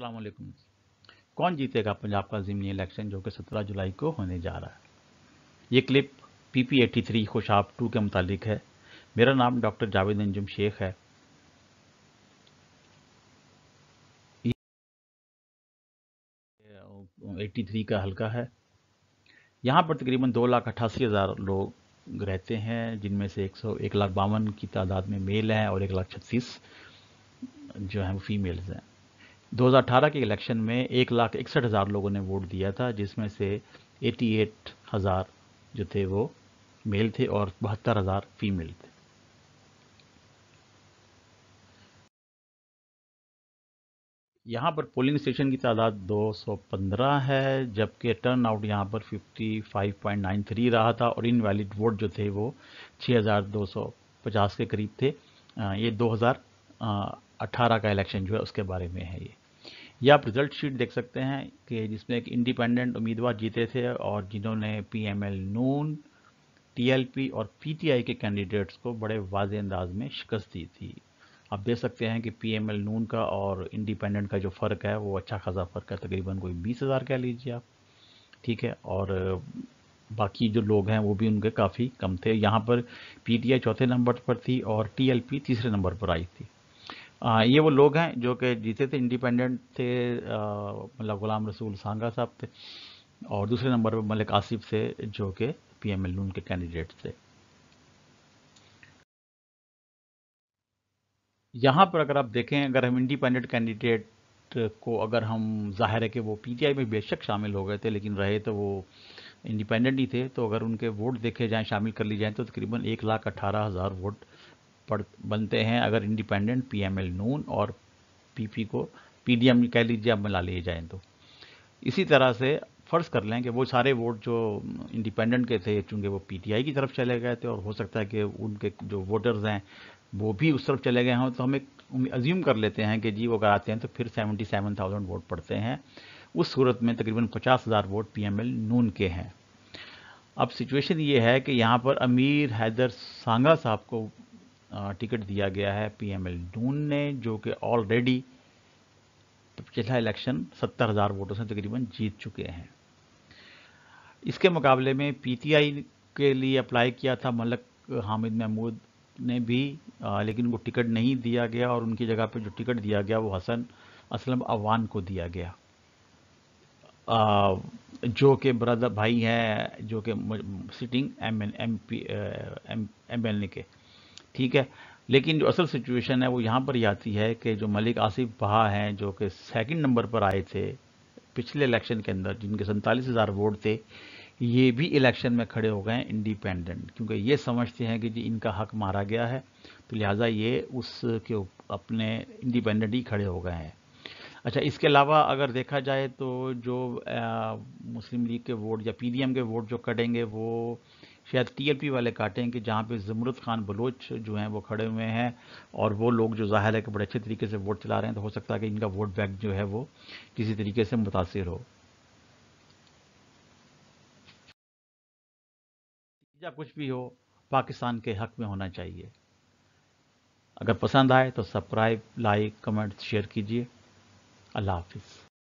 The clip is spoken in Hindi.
असलम कौन जीतेगा पंजाब का ज़िमनी इलेक्शन जो कि 17 जुलाई को होने जा रहा है ये clip P P eighty three Khushab two के मुतालिक है मेरा नाम डॉक्टर जावेद अंजुम शेख है एटी थ्री का हल्का है यहाँ पर तकरीबन दो लाख अट्ठासी हज़ार लोग रहते हैं जिनमें से एक सौ एक लाख बावन की तादाद में मेल हैं और एक लाख छत्तीस जो हैं वो फीमेल्स हैं 2018 के इलेक्शन में एक लाख इकसठ हज़ार लोगों ने वोट दिया था जिसमें से एटी एट हज़ार जो थे वो मेल थे और बहत्तर हज़ार फीमेल थे यहाँ पर पोलिंग स्टेशन की तादाद 215 है जबकि टर्न आउट यहाँ पर 55.93 रहा था और इनवैलिड वोट जो थे वो 6,250 के करीब थे ये 2018 का इलेक्शन जो है उसके बारे में है ये या आप रिजल्ट शीट देख सकते हैं कि जिसमें एक इंडिपेंडेंट उम्मीदवार जीते थे और जिन्होंने पीएमएल नून टीएलपी और पीटीआई के कैंडिडेट्स को बड़े वाज अंदाज में शिकस्त दी थी आप देख सकते हैं कि पीएमएल नून का और इंडिपेंडेंट का जो फ़र्क है वो अच्छा खासा फ़र्क है तकरीबन कोई बीस हज़ार कह लीजिए आप ठीक है और बाकी जो लोग हैं वो भी उनके काफ़ी कम थे यहाँ पर आई चौथे नंबर पर थी और पी तीसरे नंबर पर आई थी आ, ये वो लोग हैं जो कि जीते थे इंडिपेंडेंट थे मतलब गुलाम रसूल सांगा साहब थे और दूसरे नंबर पर मलिक आसिफ थे जो कि पी एम एल के कैंडिडेट थे यहाँ पर अगर आप देखें अगर हम इंडिपेंडेंट कैंडिडेट को अगर हम जाहिर है कि वो पीटीआई में बेशक शामिल हो गए थे लेकिन रहे तो वो इंडिपेंडेंट ही थे तो अगर उनके वोट देखे जाएं शामिल कर लिए जाएं तो तकरीबन एक लाख अठारह हज़ार वोट पढ़ बनते हैं अगर इंडिपेंडेंट पीएमएल नून और पीपी को पीडीएम कह लीजिए आप मिला लिए जाएँ तो इसी तरह से फ़र्ज कर लें कि वो सारे वोट जो इंडिपेंडेंट के थे चूँकि वो पीटीआई की तरफ चले गए थे और हो सकता है कि उनके जो वोटर्स हैं वो भी उस तरफ चले गए हों तो हम एक अज्यूम कर लेते हैं कि जी वो अगर आते हैं तो फिर थाउजेंड वोट पड़ते हैं उस सूरत में तकरीबन हज़ार वोट एल नून के हैं अब सिचुएशन ये है कि यहाँ पर अमीर हैदर सांगा साहब को टिकट दिया गया है पीएमएल डून ने जो कि ऑलरेडी पिछला इलेक्शन सत्तर हज़ार वोटों से तकरीबन जीत चुके हैं इसके मुकाबले में पीटीआई के लिए अप्लाई किया था मलक हामिद महमूद ने भी आ, लेकिन उनको टिकट नहीं दिया गया और उनकी जगह पर जो टिकट दिया गया वो हसन असलम अवान को दिया गया आ, जो कि ब्रदर भाई हैं जो कि sitting M N M P M M L A के ठीक है लेकिन जो असल सिचुएशन है वो यहाँ पर ही आती है कि जो मलिक आसिफ बहा हैं जो कि सेकंड नंबर पर आए थे पिछले इलेक्शन के अंदर जिनके सैंतालीस हज़ार वोट थे ये भी इलेक्शन में खड़े हो गए हैं इंडिपेंडेंट क्योंकि ये समझते हैं कि जी इनका हक मारा गया है तो लिहाजा ये उसके अपने इंडिपेंडेंट ही खड़े हो गए हैं अच्छा इसके अलावा अगर देखा जाए तो जो आ, मुस्लिम लीग के वोट या पी के वोट जो कटेंगे वो शायद टी वाले काटें कि जहाँ पे जमरूद खान बलोच जो हैं वो खड़े हुए हैं और वो लोग जो जाहिर है कि बड़े अच्छे तरीके से वोट चला रहे हैं तो हो सकता है कि इनका वोट बैंक जो है वो किसी तरीके से मुतासर हो या कुछ भी हो पाकिस्तान के हक में होना चाहिए अगर पसंद आए तो सब्सक्राइब लाइक कमेंट शेयर कीजिए अल्लाह हाफिज़